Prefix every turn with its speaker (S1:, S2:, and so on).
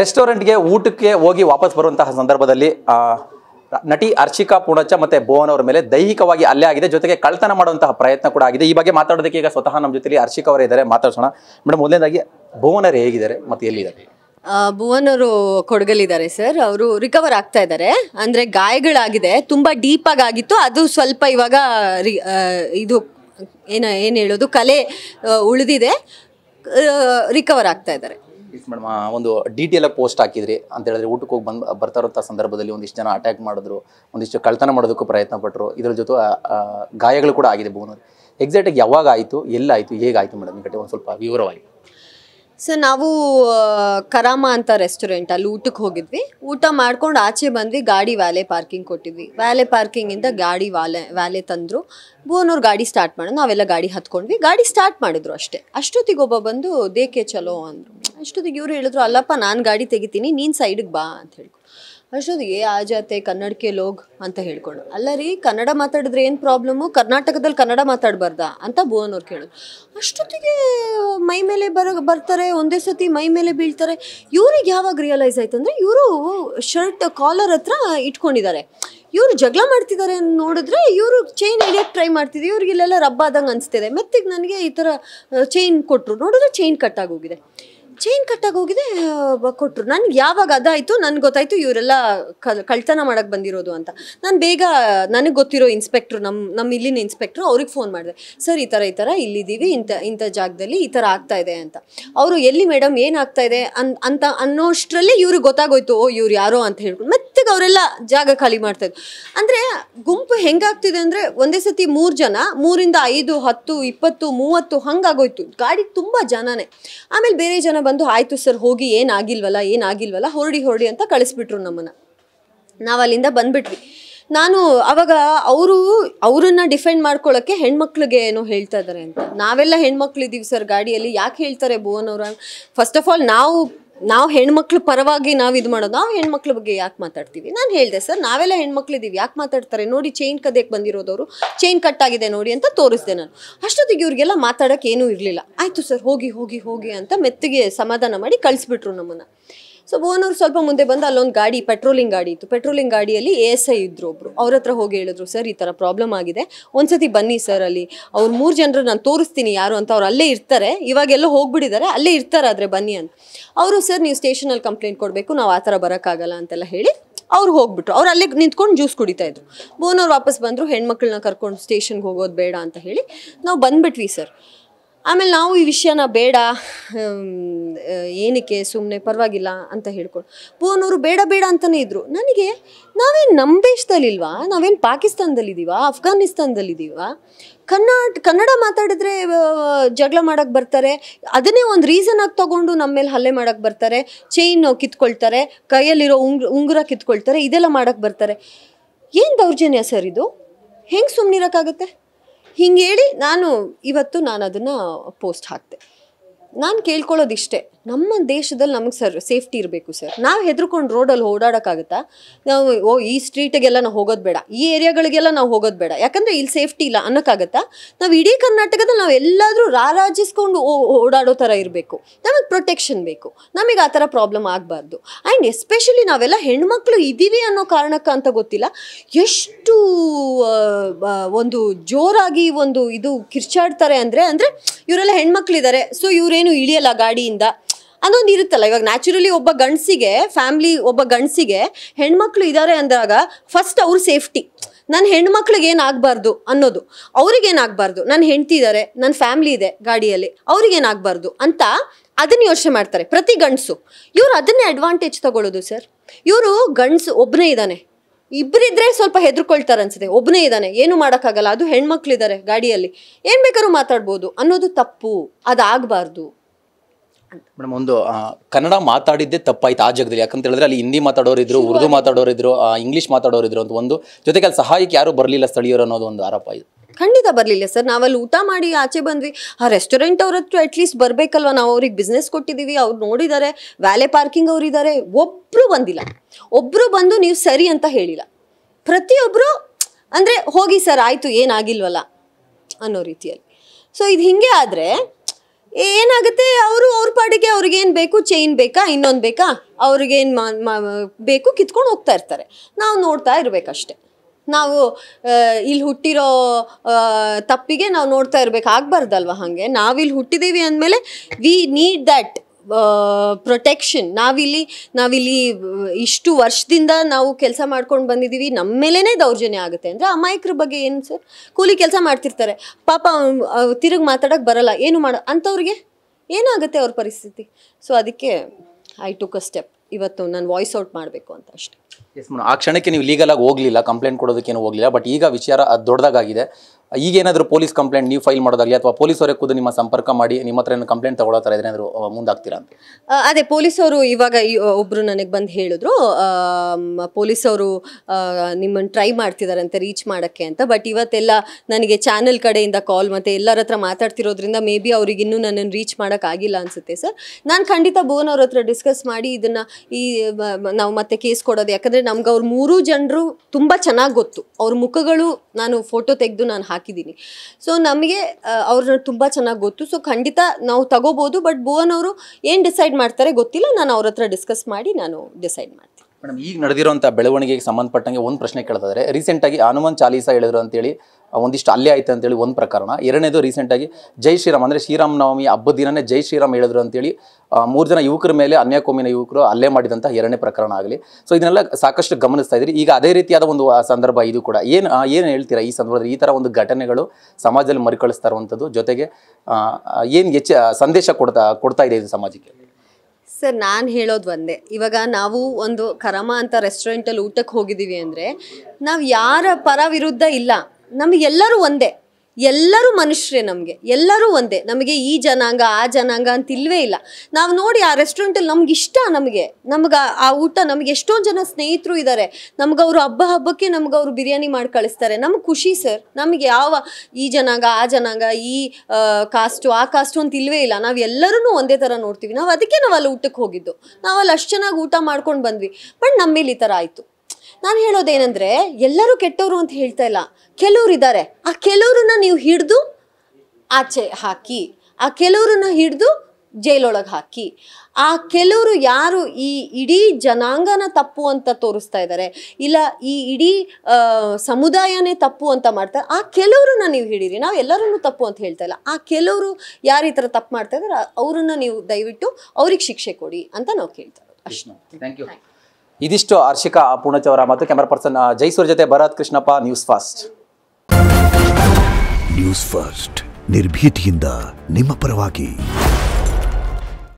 S1: ರೆಸ್ಟೋರೆಂಟ್ಗೆ ಊಟಕ್ಕೆ ಹೋಗಿ ವಾಪಸ್ ಬರುವಂತಹ ಸಂದರ್ಭದಲ್ಲಿ ನಟಿ ಅರ್ಚಿಕಾ ಪುಣಚ ಮತ್ತು ಭುವನ್ ಅವರ ಮೇಲೆ ದೈಹಿಕವಾಗಿ ಅಲ್ಲೇ ಆಗಿದೆ ಜೊತೆಗೆ ಕಳ್ತನ ಮಾಡುವಂತಹ ಪ್ರಯತ್ನ ಕೂಡ ಆಗಿದೆ ಈ ಬಗ್ಗೆ ಮಾತಾಡೋದಕ್ಕೆ ಈಗ ಸ್ವತಃ ನಮ್ಮ ಜೊತೆಲಿ ಅರ್ಚಿಕಾ ಅವರೇ ಇದ್ದಾರೆ ಮಾತಾಡ್ಸೋಣ ಮೇಡಮ್ ಮೊದಲನೇದಾಗಿ ಭುವನರು ಹೇಗಿದ್ದಾರೆ ಮತ್ತೆ ಎಲ್ಲಿದ್ದಾರೆ
S2: ಭುವನ್ ಕೊಡಗಲಿದ್ದಾರೆ ಸರ್ ಅವರು ರಿಕವರ್ ಆಗ್ತಾ ಇದ್ದಾರೆ ಅಂದ್ರೆ ಗಾಯಗಳಾಗಿದೆ ತುಂಬಾ ಡೀಪ್ ಆಗಿತ್ತು ಅದು ಸ್ವಲ್ಪ ಇವಾಗ ಇದು ಏನ ಏನು ಹೇಳೋದು ಕಲೆ ಉಳಿದಿದೆ ರಿಕವರ್ ಆಗ್ತಾ ಇದ್ದಾರೆ
S1: ಎಸ್ ಮೇಡಮ್ ಒಂದು ಡಿಟೇಲ್ ಪೋಸ್ಟ್ ಹಾಕಿದ್ರಿ ಅಂತ ಹೇಳಿದ್ರೆ ಊಟಕ್ಕೆ ಹೋಗಿ ಬಂದು ಬರ್ತಾ ಸಂದರ್ಭದಲ್ಲಿ ಒಂದಿಷ್ಟು ಜನ ಅಟ್ಯಾಕ್ ಮಾಡಿದ್ರು ಒಂದಿಷ್ಟು ಕಳ್ತನ ಮಾಡೋದಕ್ಕೂ ಪ್ರಯತ್ನ ಪಟ್ಟರು ಇದ್ರ ಜೊತೆ ಗಾಯಗಳು ಕೂಡ ಆಗಿದೆ ಎಕ್ಸಾಕ್ಟ್ ಎಕ್ಸಾಕ್ಟಾಗಿ ಯಾವಾಗ ಆಯಿತು ಎಲ್ಲಾಯಿತು ಹೇಗಾಯಿತು ಮೇಡಮ್ ಈ ಕಡೆ ಒಂದು ಸ್ವಲ್ಪ ವಿವರವಾಗಿ
S2: ಸೊ ನಾವು ಕರಾಮ ಅಂತ ರೆಸ್ಟೋರೆಂಟ್ ಅಲ್ಲಿ ಊಟಕ್ಕೆ ಹೋಗಿದ್ವಿ ಊಟ ಮಾಡ್ಕೊಂಡು ಆಚೆ ಬಂದ್ವಿ ಗಾಡಿ ವ್ಯಾಲೆ ಪಾರ್ಕಿಂಗ್ ಕೊಟ್ಟಿದ್ವಿ ವ್ಯಾಲೆ ಪಾರ್ಕಿಂಗಿಂದ ಗಾಡಿ ವ್ಯಾಲೆ ವ್ಯಾಲೆ ತಂದರು ಭುವನವ್ರು ಗಾಡಿ ಸ್ಟಾರ್ಟ್ ಮಾಡೋದು ನಾವೆಲ್ಲ ಗಾಡಿ ಹತ್ಕೊಂಡ್ವಿ ಗಾಡಿ ಸ್ಟಾರ್ಟ್ ಮಾಡಿದ್ರು ಅಷ್ಟೇ ಅಷ್ಟೊತ್ತಿಗೆ ಒಬ್ಬ ಬಂದು ದೇಕೆ ಚಲೋ ಅಂದರು ಅಷ್ಟೊತ್ತಿಗೆ ಇವರು ಹೇಳಿದ್ರು ಅಲ್ಲಪ್ಪ ನಾನು ಗಾಡಿ ತೆಗಿತೀನಿ ನೀನು ಸೈಡಿಗೆ ಬಾ ಅಂತ ಹೇಳ್ಕೊ ಅಷ್ಟೊತ್ತಿಗೆ ಆ ಜಾತೆ ಕನ್ನಡಕ್ಕೆ ಲೋಗ್ ಅಂತ ಹೇಳ್ಕೊಂಡು ಅಲ್ಲ ರೀ ಕನ್ನಡ ಮಾತಾಡಿದ್ರೆ ಏನು ಪ್ರಾಬ್ಲಮ್ಮು ಕರ್ನಾಟಕದಲ್ಲಿ ಕನ್ನಡ ಮಾತಾಡಬಾರ್ದಾ ಅಂತ ಭುವನವ್ರು ಅವ್ರು ಕೇಳಿದ್ರು ಅಷ್ಟೊತ್ತಿಗೆ ಮೈ ಮೇಲೆ ಬರ ಬರ್ತಾರೆ ಒಂದೇ ಸತಿ ಮೈ ಮೇಲೆ ಬೀಳ್ತಾರೆ ಇವ್ರಿಗೆ ಯಾವಾಗ ರಿಯಲೈಸ್ ಆಯ್ತು ಅಂದರೆ ಇವರು ಶರ್ಟ್ ಕಾಲರ್ ಹತ್ರ ಇಟ್ಕೊಂಡಿದ್ದಾರೆ ಇವರು ಜಗಳ ಮಾಡ್ತಿದ್ದಾರೆ ನೋಡಿದ್ರೆ ಇವರು ಚೈನ್ ಹಿಡಿಯೋಕ್ಕೆ ಟ್ರೈ ಮಾಡ್ತಿದ್ದೆ ಇವ್ರಿಗೆಲ್ಲೆಲ್ಲ ರಬ್ಬಾದಂಗೆ ಅನಿಸ್ತಿದೆ ಮೆತ್ತಿಗೆ ನನಗೆ ಈ ಥರ ಚೈನ್ ಕೊಟ್ಟರು ನೋಡಿದ್ರೆ ಚೈನ್ ಕಟ್ ಚೈನ್ ಕಟ್ಟಾಗಿ ಹೋಗಿದೆ ಕೊಟ್ಟರು ನನ್ಗೆ ಯಾವಾಗ ಅದಾಯಿತು ನನ್ಗೆ ಗೊತ್ತಾಯ್ತು ಇವರೆಲ್ಲ ಕಳ್ತನ ಮಾಡಕ್ಕೆ ಬಂದಿರೋದು ಅಂತ ನಾನು ಬೇಗ ನನಗೆ ಗೊತ್ತಿರೋ ಇನ್ಸ್ಪೆಕ್ಟ್ರು ನಮ್ಮ ನಮ್ಮ ಇಲ್ಲಿನ ಇನ್ಸ್ಪೆಕ್ಟ್ರು ಅವ್ರಿಗೆ ಫೋನ್ ಮಾಡಿದೆ ಸರ್ ಈ ಥರ ಈ ಥರ ಇಲ್ಲಿದ್ದೀವಿ ಇಂಥ ಇಂಥ ಜಾಗದಲ್ಲಿ ಈ ಥರ ಆಗ್ತಾ ಇದೆ ಅಂತ ಅವರು ಎಲ್ಲಿ ಮೇಡಮ್ ಏನಾಗ್ತಾ ಇದೆ ಅನ್ ಅಂತ ಅನ್ನೋಷ್ಟರಲ್ಲಿ ಇವ್ರಿಗೆ ಗೊತ್ತಾಗೋಯ್ತು ಓ ಇವ್ರು ಯಾರೋ ಅಂತ ಹೇಳ್ಕೊಂಡು ಮತ್ತೆ ಅವರೆಲ್ಲ ಜಾಗ ಖಾಲಿ ಮಾಡ್ತಾ ಇದ್ರು ಅಂದ್ರೆ ಗುಂಪು ಹೆಂಗಾಗ್ತಿದೆ ಅಂದ್ರೆ ಒಂದೇ ಸತಿ ಮೂರು ಜನ ಮೂರಿಂದ ಐದು ಹತ್ತು ಇಪ್ಪತ್ತು ಮೂವತ್ತು ಹಂಗಾಗೋಯ್ತು ಗಾಡಿ ತುಂಬಾ ಜನನೇ ಆಮೇಲೆ ಬೇರೆ ಜನ ಬಂದು ಆಯ್ತು ಸರ್ ಹೋಗಿ ಏನಾಗಿಲ್ವಲ್ಲ ಏನಾಗಿಲ್ವಲ್ಲ ಹೊರಡಿ ಹೊರಡಿ ಅಂತ ಕಳಿಸ್ಬಿಟ್ರು ನಮ್ಮನ್ನು ನಾವು ಅಲ್ಲಿಂದ ಬಂದ್ಬಿಟ್ವಿ ನಾನು ಅವಾಗ ಅವರು ಅವರನ್ನು ಡಿಫೆಂಡ್ ಮಾಡ್ಕೊಳ್ಳೋಕ್ಕೆ ಹೆಣ್ಮಕ್ಳಿಗೆ ಏನೋ ಹೇಳ್ತಾ ಇದ್ದಾರೆ ಅಂತ ನಾವೆಲ್ಲ ಹೆಣ್ಮಕ್ಳು ಇದ್ದೀವಿ ಸರ್ ಗಾಡಿಯಲ್ಲಿ ಯಾಕೆ ಹೇಳ್ತಾರೆ ಭುವನ್ ಫಸ್ಟ್ ಆಫ್ ಆಲ್ ನಾವು ನಾವು ಹೆಣ್ಮಕ್ಳು ಪರವಾಗಿ ನಾವು ಇದು ಮಾಡೋದು ನಾವು ಹೆಣ್ಮಕ್ಳ ಬಗ್ಗೆ ಯಾಕೆ ಮಾತಾಡ್ತೀವಿ ನಾನು ಹೇಳಿದೆ ಸರ್ ನಾವೆಲ್ಲ ಹೆಣ್ಮಕ್ಳಿದೀವಿ ಯಾಕೆ ಮಾತಾಡ್ತಾರೆ ನೋಡಿ ಚೈನ್ ಕದಕ್ಕೆ ಬಂದಿರೋದವರು ಚೈನ್ ಕಟ್ ಆಗಿದೆ ನೋಡಿ ಅಂತ ತೋರಿಸ್ದೆ ನಾನು ಅಷ್ಟೊತ್ತಿಗೆ ಇವ್ರಿಗೆಲ್ಲ ಮಾತಾಡೋಕೆ ಏನೂ ಇರಲಿಲ್ಲ ಆಯಿತು ಸರ್ ಹೋಗಿ ಹೋಗಿ ಹೋಗಿ ಅಂತ ಮೆತ್ತಿಗೆ ಸಮಾಧಾನ ಮಾಡಿ ಕಳಿಸ್ಬಿಟ್ರು ನಮ್ಮನ್ನು ಸೊ ಓನರ್ ಸ್ವಲ್ಪ ಮುಂದೆ ಬಂದು ಅಲ್ಲೊಂದು ಗಾಡಿ ಪೆಟ್ರೋಲಿಂಗ್ ಗಾಡಿ ಇತ್ತು ಪೆಟ್ರೋಲಿಂಗ್ ಗಾಡಿಯಲ್ಲಿ ಎ ಎಸ್ ಐ ಇದ್ರು ಒಬ್ರು ಅವ್ರ ಹತ್ರ ಹೋಗಿ ಹೇಳಿದ್ರು ಸರ್ ಈ ಥರ ಪ್ರಾಬ್ಲಮ್ ಆಗಿದೆ ಒಂದ್ಸತಿ ಬನ್ನಿ ಸರ್ ಅಲ್ಲಿ ಅವ್ರು ಮೂರು ಜನರು ನಾನು ತೋರಿಸ್ತೀನಿ ಯಾರು ಅಂತ ಅವ್ರು ಅಲ್ಲೇ ಇರ್ತಾರೆ ಇವಾಗೆಲ್ಲ ಹೋಗ್ಬಿಟ್ಟಿದ್ದಾರೆ ಅಲ್ಲೇ ಇರ್ತಾರೆ ಆದರೆ ಬನ್ನಿ ಅಂತ ಅವರು ಸರ್ ನೀವು ಸ್ಟೇಷನಲ್ಲಿ ಕಂಪ್ಲೇಂಟ್ ಕೊಡಬೇಕು ನಾವು ಆ ಥರ ಬರೋಕ್ಕಾಗಲ್ಲ ಅಂತೆಲ್ಲ ಹೇಳಿ ಅವ್ರು ಹೋಗ್ಬಿಟ್ರು ಅವ್ರು ಅಲ್ಲೇ ನಿಂತ್ಕೊಂಡು ಜ್ಯೂಸ್ ಕುಡಿತಾ ಇದ್ರು ಬೋನವ್ರು ವಾಪಸ್ ಬಂದರು ಹೆಣ್ಮಕ್ಳನ್ನ ಕರ್ಕೊಂಡು ಸ್ಟೇಷನ್ಗೆ ಹೋಗೋದು ಬೇಡ ಅಂತ ಹೇಳಿ ನಾವು ಬಂದ್ಬಿಟ್ವಿ ಸರ್ ಆಮೇಲೆ ನಾವು ಈ ವಿಷಯನ ಬೇಡ ಏನಕ್ಕೆ ಸುಮ್ಮನೆ ಪರವಾಗಿಲ್ಲ ಅಂತ ಹೇಳ್ಕೊಂಡು ಪೂನವರು ಬೇಡ ಬೇಡ ಅಂತಲೇ ಇದ್ದರು ನನಗೆ ನಾವೇನು ನಮ್ಮ ದೇಶದಲ್ಲಿಲ್ವಾ ನಾವೇನು ಪಾಕಿಸ್ತಾನದಲ್ಲಿದ್ದೀವಾ ಅಫ್ಘಾನಿಸ್ತಾನದಲ್ಲಿದ್ದೀವಾ ಕನ್ನಡ ಕನ್ನಡ ಮಾತಾಡಿದ್ರೆ ಜಗಳ ಮಾಡೋಕ್ಕೆ ಬರ್ತಾರೆ ಅದನ್ನೇ ಒಂದು ರೀಸನ್ ಆಗಿ ತೊಗೊಂಡು ನಮ್ಮ ಮೇಲೆ ಹಲ್ಲೆ ಮಾಡೋಕ್ಕೆ ಬರ್ತಾರೆ ಚೈನ್ ಕಿತ್ಕೊಳ್ತಾರೆ ಕೈಯಲ್ಲಿರೋ ಉಂಗ್ ಉಂಗುರ ಕಿತ್ಕೊಳ್ತಾರೆ ಇದೆಲ್ಲ ಮಾಡೋಕ್ಕೆ ಬರ್ತಾರೆ ಏನು ದೌರ್ಜನ್ಯ ಸರ್ ಇದು ಹೆಂಗೆ ಸುಮ್ಮನಿರೋಕ್ಕಾಗತ್ತೆ ಹಿಂಗೇಳಿ ನಾನು ಇವತ್ತು ನಾನು ಅದನ್ನು ಪೋಸ್ಟ್ ಹಾಕ್ತೆ. ನಾನು ಕೇಳ್ಕೊಳ್ಳೋದಿಷ್ಟೇ ನಮ್ಮ ದೇಶದಲ್ಲಿ ನಮಗೆ ಸರ್ ಸೇಫ್ಟಿ ಇರಬೇಕು ಸರ್ ನಾವು ಹೆದರ್ಕೊಂಡು ರೋಡಲ್ಲಿ ಓಡಾಡೋಕ್ಕಾಗುತ್ತಾ ನಾವು ಓ ಈ ಸ್ಟ್ರೀಟಿಗೆಲ್ಲ ನಾವು ಹೋಗೋದು ಬೇಡ ಈ ಏರಿಯಾಗಳಿಗೆಲ್ಲ ನಾವು ಹೋಗೋದು ಬೇಡ ಯಾಕಂದರೆ ಇಲ್ಲಿ ಸೇಫ್ಟಿ ಇಲ್ಲ ಅನ್ನೋಕ್ಕಾಗತ್ತಾ ನಾವು ಇಡೀ ಕರ್ನಾಟಕದಲ್ಲಿ ನಾವು ಎಲ್ಲಾದರೂ ರಾರಾಜಿಸ್ಕೊಂಡು ಓಡಾಡೋ ಥರ ಇರಬೇಕು ನಮಗೆ ಪ್ರೊಟೆಕ್ಷನ್ ಬೇಕು ನಮಗೆ ಆ ಥರ ಪ್ರಾಬ್ಲಮ್ ಆಗಬಾರ್ದು ಆ್ಯಂಡ್ ಎಸ್ಪೆಷಲಿ ನಾವೆಲ್ಲ ಹೆಣ್ಮಕ್ಳು ಇದ್ದೀವಿ ಅನ್ನೋ ಕಾರಣಕ್ಕಂತ ಅಂತ ಗೊತ್ತಿಲ್ಲ ಎಷ್ಟು ಒಂದು ಜೋರಾಗಿ ಒಂದು ಇದು ಕಿರ್ಚಾಡ್ತಾರೆ ಅಂದರೆ ಅಂದರೆ ಇವರೆಲ್ಲ ಹೆಣ್ಮಕ್ಳಿದ್ದಾರೆ ಸೊ ಇವರೇನು ಇಳಿಯಲ್ಲ ಗಾಡಿಯಿಂದ ಅದೊಂದು ಇರುತ್ತಲ್ಲ ಇವಾಗ ನ್ಯಾಚುರಲಿ ಒಬ್ಬ ಗಂಡಸಿಗೆ ಫ್ಯಾಮ್ಲಿ ಒಬ್ಬ ಗಂಡಸಿಗೆ ಹೆಣ್ಮಕ್ಳು ಇದ್ದಾರೆ ಅಂದಾಗ ಫಸ್ಟ್ ಅವ್ರ ಸೇಫ್ಟಿ ನನ್ನ ಹೆಣ್ಮಕ್ಳಿಗೆ ಏನಾಗಬಾರ್ದು ಅನ್ನೋದು ಅವ್ರಿಗೇನಾಗಬಾರ್ದು ನನ್ನ ಹೆಂಡ್ತಿ ಇದ್ದಾರೆ ನನ್ನ ಫ್ಯಾಮ್ಲಿ ಇದೆ ಗಾಡಿಯಲ್ಲಿ ಅವ್ರಿಗೇನಾಗಬಾರ್ದು ಅಂತ ಅದನ್ನ ಯೋಚನೆ ಮಾಡ್ತಾರೆ ಪ್ರತಿ ಗಂಡಸು ಇವರು ಅದನ್ನೇ ಅಡ್ವಾಂಟೇಜ್ ತಗೊಳ್ಳೋದು ಸರ್ ಇವರು ಗಂಡಸು ಒಬ್ಬನೇ ಇದ್ದಾನೆ ಇಬ್ಬರಿದ್ರೆ ಸ್ವಲ್ಪ ಹೆದರ್ಕೊಳ್ತಾರೆ ಅನ್ಸುತ್ತೆ ಒಬ್ಬನೇ ಇದ್ದಾನೆ ಏನು ಮಾಡೋಕ್ಕಾಗಲ್ಲ ಅದು ಇದ್ದಾರೆ ಗಾಡಿಯಲ್ಲಿ ಏನು ಬೇಕಾದ್ರೂ ಮಾತಾಡ್ಬೋದು ಅನ್ನೋದು ತಪ್ಪು ಅದಾಗಬಾರ್ದು
S1: ಮೇಡಮ್ ಒಂದು ಕನ್ನಡ ಮಾತಾಡಿದ್ದೇ ತಪ್ಪಾಯ್ತು ಆ ಜಾಗದಲ್ಲಿ ಯಾಕಂತ ಹೇಳಿದ್ರೆ ಅಲ್ಲಿ ಹಿಂದಿ ಮಾತಾಡೋರಿದ್ರು ಉರ್ದು ಮಾತಾಡೋರಿದ್ರು ಇಂಗ್ಲೀಷ್ ಇದ್ರು ಅಂತ ಒಂದು ಜೊತೆಗೆ ಅಲ್ಲಿ ಸಹಾಯಕ್ಕೆ ಯಾರು ಬರಲಿಲ್ಲ ಸ್ಥಳೀಯರು ಅನ್ನೋದು ಒಂದು ಆರೋಪ ಇದೆ
S2: ಖಂಡಿತ ಬರಲಿಲ್ಲ ಸರ್ ನಾವಲ್ಲಿ ಊಟ ಮಾಡಿ ಆಚೆ ಬಂದ್ವಿ ಆ ರೆಸ್ಟೋರೆಂಟ್ ಅವ್ರ ಹತ್ರ ಅಟ್ಲೀಸ್ಟ್ ಬರಬೇಕಲ್ವ ನಾವು ಅವ್ರಿಗೆ ಬಿಸ್ನೆಸ್ ಕೊಟ್ಟಿದ್ದೀವಿ ಅವ್ರು ನೋಡಿದ್ದಾರೆ ವ್ಯಾಲೆ ಪಾರ್ಕಿಂಗ್ ಇದ್ದಾರೆ ಒಬ್ಬರು ಬಂದಿಲ್ಲ ಒಬ್ಬರು ಬಂದು ನೀವು ಸರಿ ಅಂತ ಹೇಳಿಲ್ಲ ಪ್ರತಿಯೊಬ್ಬರು ಅಂದರೆ ಹೋಗಿ ಸರ್ ಆಯಿತು ಏನಾಗಿಲ್ವಲ್ಲ ಅನ್ನೋ ರೀತಿಯಲ್ಲಿ ಸೊ ಇದು ಹಿಂಗೆ ಆದರೆ ಏನಾಗುತ್ತೆ ಅವರು ಅವ್ರ ಪಾಡಿಗೆ ಅವ್ರಿಗೇನು ಬೇಕು ಚೈನ್ ಬೇಕಾ ಇನ್ನೊಂದು ಬೇಕಾ ಅವ್ರಿಗೇನು ಮಾ ಬೇಕು ಕಿತ್ಕೊಂಡು ಹೋಗ್ತಾ ಇರ್ತಾರೆ ನಾವು ನೋಡ್ತಾ ಇರಬೇಕಷ್ಟೆ ನಾವು ಇಲ್ಲಿ ಹುಟ್ಟಿರೋ ತಪ್ಪಿಗೆ ನಾವು ನೋಡ್ತಾ ಇರ್ಬೇಕು ಆಗಬಾರ್ದಲ್ವ ಹಾಗೆ ನಾವಿಲ್ಲಿ ಹುಟ್ಟಿದ್ದೀವಿ ಅಂದಮೇಲೆ ವಿ ನೀಡ್ ದ್ಯಾಟ್ ಪ್ರೊಟೆಕ್ಷನ್ ನಾವಿಲ್ಲಿ ನಾವಿಲ್ಲಿ ಇಷ್ಟು ವರ್ಷದಿಂದ ನಾವು ಕೆಲಸ ಮಾಡ್ಕೊಂಡು ಬಂದಿದ್ದೀವಿ ನಮ್ಮ ಮೇಲೇ ದೌರ್ಜನ್ಯ ಆಗುತ್ತೆ ಅಂದರೆ ಅಮಾಯಕರ ಬಗ್ಗೆ ಏನು ಸರ್ ಕೂಲಿ ಕೆಲಸ ಮಾಡ್ತಿರ್ತಾರೆ ಪಾಪ ತಿರುಗಿ ಮಾತಾಡೋಕೆ ಬರಲ್ಲ ಏನು ಮಾಡೋ ಅಂಥವ್ರಿಗೆ ಏನಾಗುತ್ತೆ ಅವ್ರ ಪರಿಸ್ಥಿತಿ ಸೊ ಅದಕ್ಕೆ ಐ ಟುಕ್ ಅ ಸ್ಟೆಪ್ ಇವತ್ತು ನಾನು ವಾಯ್ಸ್ ಔಟ್ ಮಾಡಬೇಕು ಅಂತ ಅಷ್ಟೆ
S1: ಎಸ್ ಆ ಕ್ಷಣಕ್ಕೆ ನೀವು ಲೀಗಲ್ ಆಗಿ ಹೋಗಲಿಲ್ಲ ಕಂಪ್ಲೇಂಟ್ ಕೊಡೋದಕ್ಕೇನು ಹೋಗಲಿಲ್ಲ ಬಟ್ ಈಗ ವಿಚಾರ ಅದು ದೊಡ್ಡದಾಗಿದೆ ಈಗೇನಾದರೂ ಪೊಲೀಸ್ ಕಂಪ್ಲೇಂಟ್ ನೀವು ಫೈಲ್ ಮಾಡೋದಾಗಲಿ ಅಥವಾ ಪೊಲೀಸವರೇ ಕೂಡ ನಿಮ್ಮ ಸಂಪರ್ಕ ಮಾಡಿ ನಿಮ್ಮ ಹತ್ರ ಏನು ಕಂಪ್ಲೇಂಟ್ ತಗೊಳ್ಳೋ ಥರ ಏನಾದರೂ ಮುಂದಾಗ್ತೀರಾ ಅಂತ
S2: ಅದೇ ಪೊಲೀಸವರು ಇವಾಗ ಒಬ್ಬರು ನನಗೆ ಬಂದು ಹೇಳಿದ್ರು ಪೊಲೀಸವರು ನಿಮ್ಮನ್ನು ಟ್ರೈ ಮಾಡ್ತಿದಾರಂತೆ ರೀಚ್ ಮಾಡೋಕ್ಕೆ ಅಂತ ಬಟ್ ಇವತ್ತೆಲ್ಲ ನನಗೆ ಚಾನೆಲ್ ಕಡೆಯಿಂದ ಕಾಲ್ ಮತ್ತು ಎಲ್ಲರ ಹತ್ರ ಮಾತಾಡ್ತಿರೋದ್ರಿಂದ ಮೇ ಬಿ ಅವ್ರಿಗೆ ಇನ್ನೂ ನನ್ನನ್ನು ರೀಚ್ ಮಾಡೋಕ್ಕಾಗಿಲ್ಲ ಅನಿಸುತ್ತೆ ಸರ್ ನಾನು ಖಂಡಿತ ಭುವನ್ ಅವ್ರ ಹತ್ರ ಡಿಸ್ಕಸ್ ಮಾಡಿ ಇದನ್ನು ಈ ನಾವು ಮತ್ತೆ ಕೇಸ್ ಕೊಡೋದು ಯಾಕಂದರೆ ನಮ್ಗೆ ಅವ್ರ ಮೂರು ಜನರು ತುಂಬ ಚೆನ್ನಾಗಿ ಗೊತ್ತು ಅವ್ರ ಮುಖಗಳು ನಾನು ಫೋಟೋ ತೆಗೆದು ನಾನು ಹಾಕಿದ್ದೀನಿ ಸೊ ನಮಗೆ ಅವ್ರನ್ನ ತುಂಬ ಚೆನ್ನಾಗಿ ಗೊತ್ತು ಸೊ ಖಂಡಿತ ನಾವು ತಗೋಬೋದು ಬಟ್ ಭುವನ್ ಅವರು ಏನು ಡಿಸೈಡ್ ಮಾಡ್ತಾರೆ ಗೊತ್ತಿಲ್ಲ ನಾನು ಅವ್ರ ಹತ್ರ ಡಿಸ್ಕಸ್ ಮಾಡಿ ನಾನು ಡಿಸೈಡ್ ಮಾಡ್ತೀನಿ
S1: ಮೇಡಮ್ ಈಗ ನಡೆದಿರುವಂಥ ಬೆಳವಣಿಗೆಗೆ ಸಂಬಂಧಪಟ್ಟಂಗೆ ಒಂದು ಪ್ರಶ್ನೆ ಕೇಳ್ತಾರೆ ರೀಸೆಂಟಾಗಿ ಹನುಮಾನ್ ಚಾಲೀಸ ಹೇಳಿದ್ರು ಅಂತೇಳಿ ಒಂದಿಷ್ಟು ಅಲ್ಲೇ ಆಯ್ತು ಅಂತೇಳಿ ಒಂದು ಪ್ರಕರಣ ಎರಡನೇದು ರೀಸೆಂಟಾಗಿ ಜೈ ಶ್ರೀರಾಮ್ ಅಂದರೆ ಶ್ರೀರಾಮ್ ನವಮಿ ಹಬ್ಬದ ದಿನನೇ ಜೈ ಶ್ರೀರಾಮ್ ಹೇಳಿದ್ರು ಅಂತೇಳಿ ಮೂರು ಜನ ಯುವಕರ ಮೇಲೆ ಅನ್ಯಾಕೋಮಿನ ಯುವಕರು ಅಲ್ಲೇ ಮಾಡಿದಂಥ ಎರಡನೇ ಪ್ರಕರಣ ಆಗಲಿ ಸೊ ಇದನ್ನೆಲ್ಲ ಸಾಕಷ್ಟು ಗಮನಿಸ್ತಾ ಇದ್ದೀರಿ ಈಗ ಅದೇ ರೀತಿಯಾದ ಒಂದು ಸಂದರ್ಭ ಇದು ಕೂಡ ಏನು ಏನು ಹೇಳ್ತೀರಾ ಈ ಸಂದರ್ಭದಲ್ಲಿ ಈ ಥರ ಒಂದು ಘಟನೆಗಳು ಸಮಾಜದಲ್ಲಿ ಮರುಕಳಿಸ್ತಾ ಇರುವಂಥದ್ದು ಜೊತೆಗೆ ಏನು ಹೆಚ್ಚು ಸಂದೇಶ ಕೊಡ್ತಾ ಕೊಡ್ತಾ ಇದೆ ಇದು ಸಮಾಜಕ್ಕೆ
S2: ಸರ್ ನಾನು ಹೇಳೋದು ಒಂದೇ ಇವಾಗ ನಾವು ಒಂದು ಕರಮ ಅಂತ ರೆಸ್ಟೋರೆಂಟಲ್ಲಿ ಊಟಕ್ಕೆ ಹೋಗಿದ್ದೀವಿ ಅಂದರೆ ನಾವು ಯಾರ ಪರ ವಿರುದ್ಧ ಇಲ್ಲ ನಮಗೆಲ್ಲರೂ ಒಂದೇ ಎಲ್ಲರೂ ಮನುಷ್ಯರೇ ನಮಗೆ ಎಲ್ಲರೂ ಒಂದೇ ನಮಗೆ ಈ ಜನಾಂಗ ಆ ಜನಾಂಗ ಅಂತ ಇಲ್ಲವೇ ಇಲ್ಲ ನಾವು ನೋಡಿ ಆ ರೆಸ್ಟೋರೆಂಟಲ್ಲಿ ನಮ್ಗೆ ಇಷ್ಟ ನಮಗೆ ನಮ್ಗೆ ಆ ಊಟ ನಮ್ಗೆ ಎಷ್ಟೊಂದು ಜನ ಸ್ನೇಹಿತರು ಇದ್ದಾರೆ ನಮ್ಗೆ ಅವರು ಹಬ್ಬ ಹಬ್ಬಕ್ಕೆ ನಮ್ಗೆ ಅವರು ಬಿರಿಯಾನಿ ಮಾಡಿ ಕಳಿಸ್ತಾರೆ ನಮ್ಗೆ ಖುಷಿ ಸರ್ ನಮಗೆ ಯಾವ ಈ ಜನಾಂಗ ಆ ಜನಾಂಗ ಈ ಕಾಸ್ಟು ಆ ಕಾಸ್ಟು ಅಂತ ಇಲ್ಲವೇ ಇಲ್ಲ ನಾವು ಎಲ್ಲರೂ ಒಂದೇ ಥರ ನೋಡ್ತೀವಿ ನಾವು ಅದಕ್ಕೆ ನಾವು ಅಲ್ಲಿ ಊಟಕ್ಕೆ ಹೋಗಿದ್ದು ನಾವು ಅಲ್ಲಿ ಅಷ್ಟು ಚೆನ್ನಾಗಿ ಊಟ ಮಾಡ್ಕೊಂಡು ಬಂದ್ವಿ ಬಟ್ ನಮ್ಮ ಈ ಥರ ಆಯಿತು ನಾನು ಹೇಳೋದೇನೆಂದರೆ ಎಲ್ಲರೂ ಕೆಟ್ಟವರು ಅಂತ ಹೇಳ್ತಾ ಇಲ್ಲ ಕೆಲವ್ರು ಇದ್ದಾರೆ ಆ ಕೆಲವ್ರನ್ನ ನೀವು ಹಿಡಿದು ಆಚೆ ಹಾಕಿ ಆ ಕೆಲವರನ್ನ ಹಿಡಿದು ಜೈಲೊಳಗೆ ಹಾಕಿ ಆ ಕೆಲವರು ಯಾರು ಈ ಇಡೀ ಜನಾಂಗನ ತಪ್ಪು ಅಂತ ತೋರಿಸ್ತಾ ಇದ್ದಾರೆ ಇಲ್ಲ ಈ ಇಡೀ ಸಮುದಾಯನೇ ತಪ್ಪು ಅಂತ ಮಾಡ್ತಾರೆ ಆ ಕೆಲವ್ರನ್ನ ನೀವು ಹಿಡೀರಿ ನಾವು ಎಲ್ಲರನ್ನೂ ತಪ್ಪು ಅಂತ ಹೇಳ್ತಾ ಇಲ್ಲ ಆ ಕೆಲವರು ಯಾರು ಈ ಥರ ತಪ್ಪು ಮಾಡ್ತಾ ಇದ್ದಾರೆ ಅವರನ್ನು ನೀವು ದಯವಿಟ್ಟು ಅವ್ರಿಗೆ ಶಿಕ್ಷೆ ಕೊಡಿ ಅಂತ ನಾವು ಕೇಳ್ತಾ ಇರೋದು
S1: ಅಷ್ಟೇ ಥ್ಯಾಂಕ್ ಯು ಇದಿಷ್ಟು ಹರ್ಷಿಕಾ ಪೂರ್ಣಚೌರ ಮತ್ತು ಕ್ಯಾಮರಾ ಪರ್ಸನ್ ಜೈಸೂರ್ ಜೊತೆ Bharat Krishnappa news fast news first ನಿರ್ಭೀತಿಯಿಂದ ನಿಮ್ಮ ಪರವಾಗಿ